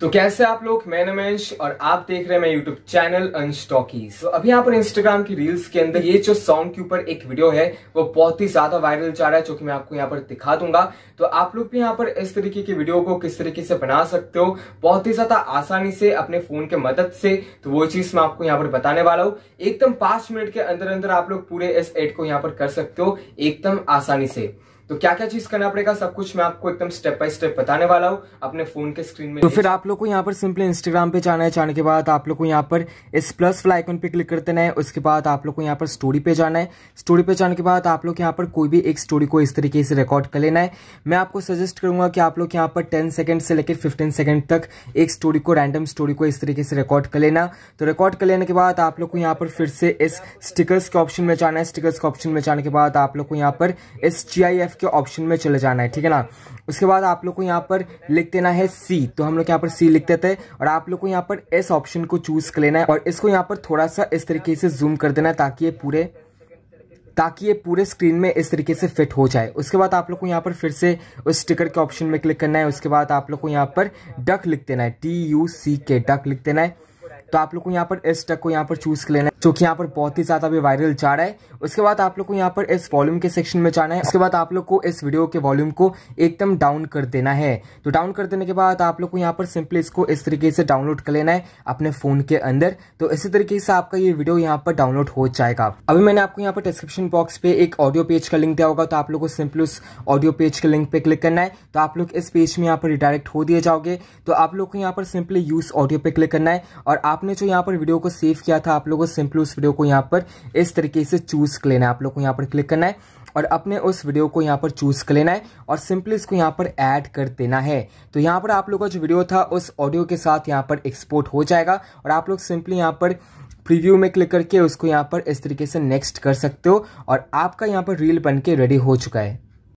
तो कैसे आप लोग मैं नमेश और आप देख रहे हैं मैं यूट्यूब चैनल अंश टॉकी तो अभी यहाँ पर इंस्टाग्राम की रील्स के अंदर ये जो सॉन्ग के ऊपर एक वीडियो है वो बहुत ही ज्यादा वायरल जा रहा है जो कि मैं आपको यहाँ पर दिखा दूंगा तो आप लोग भी यहाँ पर इस तरीके की वीडियो को किस तरीके से बना सकते हो बहुत ही ज्यादा आसानी से अपने फोन के मदद से तो वो चीज मैं आपको यहाँ पर बताने वाला हूँ एकदम पांच मिनट के अंदर अंदर आप लोग पूरे इस एड को यहाँ पर कर सकते हो एकदम आसानी से तो क्या क्या चीज करना पड़ेगा सब कुछ मैं आपको एकदम स्टेप बाय स्टेप बताने वाला हूँ अपने फोन के स्क्रीन में तो फिर आप लोग को यहाँ पर सिंपली इंस्टाग्राम पे जाना है जाने के बाद आप लोग को यहाँ पर इस प्लस फ्लाइकन पे क्लिक कर देना है उसके बाद आप लोग को यहाँ पर स्टोरी पे जाना है स्टोरी पे जाने के बाद आप लोग यहाँ पर कोई भी एक स्टोरी को इस तरीके से रिकॉर्ड कर लेना है मैं आपको सजेस्ट करूंगा कि आप लोग यहाँ पर टेन सेकंड से लेकर फिफ्टीन सेकंड तक एक स्टोरी को रैंडम स्टोरी को इस तरीके से रिकॉर्ड कर लेना तो रिकॉर्ड कर लेने के बाद आप लोग को यहाँ पर फिर से इस स्टिकर्स के ऑप्शन में जाना है स्टिकर्स के ऑप्शन में जाने के बाद आप लोग को यहाँ पर इस जी के ऑप्शन में चले जाना है ठीक है ना उसके बाद आप लोग को यहाँ पर लिख देना है सी तो हम लोग यहाँ पर सी लिख देते हैं और आप लोग को यहाँ पर एस ऑप्शन को चूज कर लेना है और इसको यहाँ पर थोड़ा सा इस तरीके से जूम कर देना है ताकि ये पूरे ताकि ये पूरे स्क्रीन में इस तरीके से फिट हो जाए उसके बाद आप लोग को यहाँ पर फिर से उस स्टिकर के ऑप्शन में क्लिक करना है उसके बाद आप लोग को यहाँ पर डक लिख देना है T you see K duck लिख देना है तो आप लोग को यहाँ पर इस टक को यहाँ पर चूज कर लेना है जो कि यहाँ पर बहुत ही ज्यादा भी वायरल जा रहा है उसके बाद आप लोग को यहाँ पर इस वॉल्यूम के सेक्शन में जाना है उसके बाद आप लोग को इस वीडियो के वॉल्यूम को एकदम डाउन कर देना है तो डाउन कर देने के बाद आप लोग को यहाँ पर सिंपली इसको इस तरीके से डाउनलोड कर लेना है अपने फोन के अंदर तो इसी तरीके से आपका ये वीडियो यहाँ पर डाउनलोड हो जाएगा अभी मैंने आपको यहाँ पर डिस्क्रिप्शन बॉक्स पे एक ऑडियो पेज का लिंक दिया होगा तो आप लोग को सिंपली उस ऑडियो पेज के लिंक पे क्लिक करना है तो आप लोग इस पेज में यहाँ पर रिडायरेक्ट हो दिए जाओगे तो आप लोग को यहाँ पर सिंपली यूज ऑडियो पे क्लिक करना है और आप आपने जो यहाँ पर वीडियो को सेव किया था आप लोगों को सिंपली उस वीडियो को यहाँ पर इस तरीके से चूज कर लेना है आप लोग को यहाँ पर क्लिक करना है और अपने उस वीडियो को यहाँ पर चूज कर लेना है और सिंपली इसको यहाँ पर ऐड कर देना है तो यहाँ पर आप लोग का जो वीडियो था उस ऑडियो के साथ यहाँ पर एक्सपोर्ट हो जाएगा और आप लोग सिंपली यहाँ पर प्रीव्यू में क्लिक करके उसको यहाँ पर इस तरीके से नेक्स्ट कर सकते हो और आपका यहाँ पर रील बन के रेडी हो चुका है